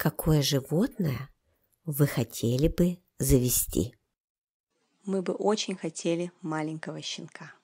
какое животное вы хотели бы завести? Мы бы очень хотели маленького щенка.